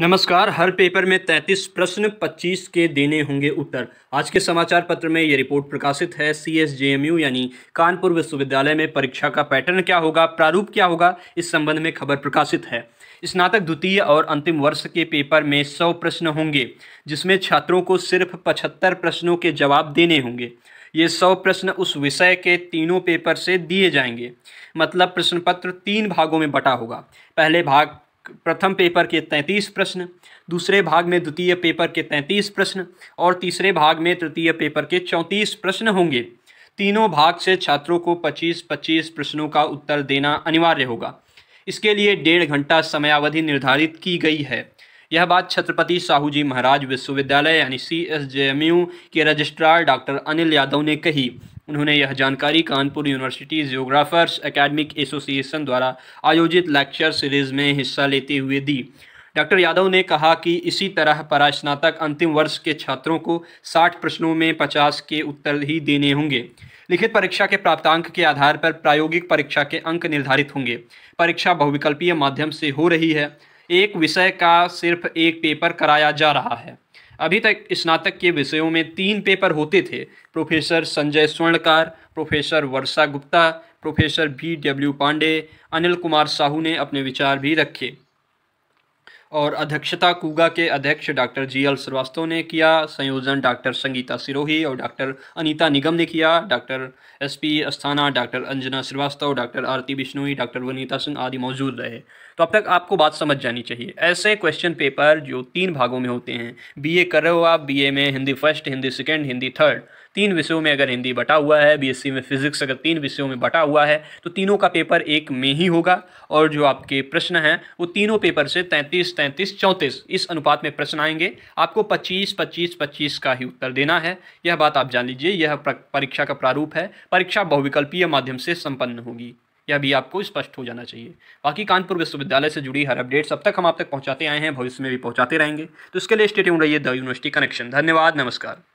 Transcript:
नमस्कार हर पेपर में 33 प्रश्न 25 के देने होंगे उत्तर आज के समाचार पत्र में ये रिपोर्ट प्रकाशित है C S J M U यानी कानपुर विश्वविद्यालय में परीक्षा का पैटर्न क्या होगा प्रारूप क्या होगा इस संबंध में खबर प्रकाशित है स्नातक द्वितीय और अंतिम वर्ष के पेपर में 100 प्रश्न होंगे जिसमें छात्रों को सिर्फ पचहत्तर प्रश्नों के जवाब देने होंगे ये सौ प्रश्न उस विषय के तीनों पेपर से दिए जाएंगे मतलब प्रश्न पत्र तीन भागों में बटा होगा पहले भाग प्रथम पेपर के तैंतीस प्रश्न दूसरे भाग में द्वितीय पेपर के तैंतीस प्रश्न और तीसरे भाग में तृतीय पेपर के चौंतीस प्रश्न होंगे तीनों भाग से छात्रों को 25-25 प्रश्नों का उत्तर देना अनिवार्य होगा इसके लिए डेढ़ घंटा समयावधि निर्धारित की गई है यह बात छत्रपति साहू जी महाराज विश्वविद्यालय यानी C S J M U के रजिस्ट्रार डॉक्टर अनिल यादव ने कही उन्होंने यह जानकारी Kanpur university geographers academic association द्वारा आयोजित लेक्चर सीरीज में हिस्सा लेते हुए दी डॉक्टर यादव ने कहा कि इसी तरह परास्नातक अंतिम वर्ष के छात्रों को 60 प्रश्नों में 50 के उत्तर ही देने होंगे लिखित परीक्षा के प्राप्तांक के आधार पर प्रायोगिक परीक्षा के अंक निर्धारित होंगे परीक्षा बहुविकल्पीय माध्यम से हो रही है एक विषय का सिर्फ एक पेपर कराया जा रहा है अभी तक स्नातक के विषयों में तीन पेपर होते थे professor Sanjay Swarnkar professor Varsha Gupta professor B W Pandey Anil Kumar Sahu ने अपने विचार भी रखे और अध्यक्षता कूगा के अध्यक्ष डॉक्टर जी एल श्रीवास्तव ने किया संयोजन डॉक्टर संगीता सिरोही और डॉक्टर अनीता निगम ने किया doctor S P Asthana doctor Anjana Srivastava doctor Aarti Bishnoi doctor Vanita Singh आदि मौजूद रहे तो अब तक आपको बात समझ जानी चाहिए ऐसे क्वेश्चन पेपर जो तीन भागों में होते हैं बी कर रहे हो आप बी में Hindi first Hindi second Hindi third तीन विषयों में अगर हिंदी बटा हुआ है बी में फिजिक्स अगर तीन विषयों में बटा हुआ है तो तीनों का पेपर एक में ही होगा और जो आपके प्रश्न हैं वो तीनों पेपर से तैंतीस तैंतीस चौंतीस इस अनुपात में प्रश्न आएंगे आपको पच्चीस पच्चीस पच्चीस का ही उत्तर देना है यह बात आप जान लीजिए यह परीक्षा का प्रारूप है परीक्षा बहुविकल्पीय माध्यम से संपन्न होगी यह भी आपको स्पष्ट हो जाना चाहिए बाकी कानपुर विश्वविद्यालय से जुड़ी हर अपडेट्स अब तक हम आप तक पहुंचाते आए हैं भविष्य में भी पहुंचाते रहेंगे तो इसके लिए स्टेट रहिए द यूनिवर्सिटी कनेक्शन धन्यवाद नमस्कार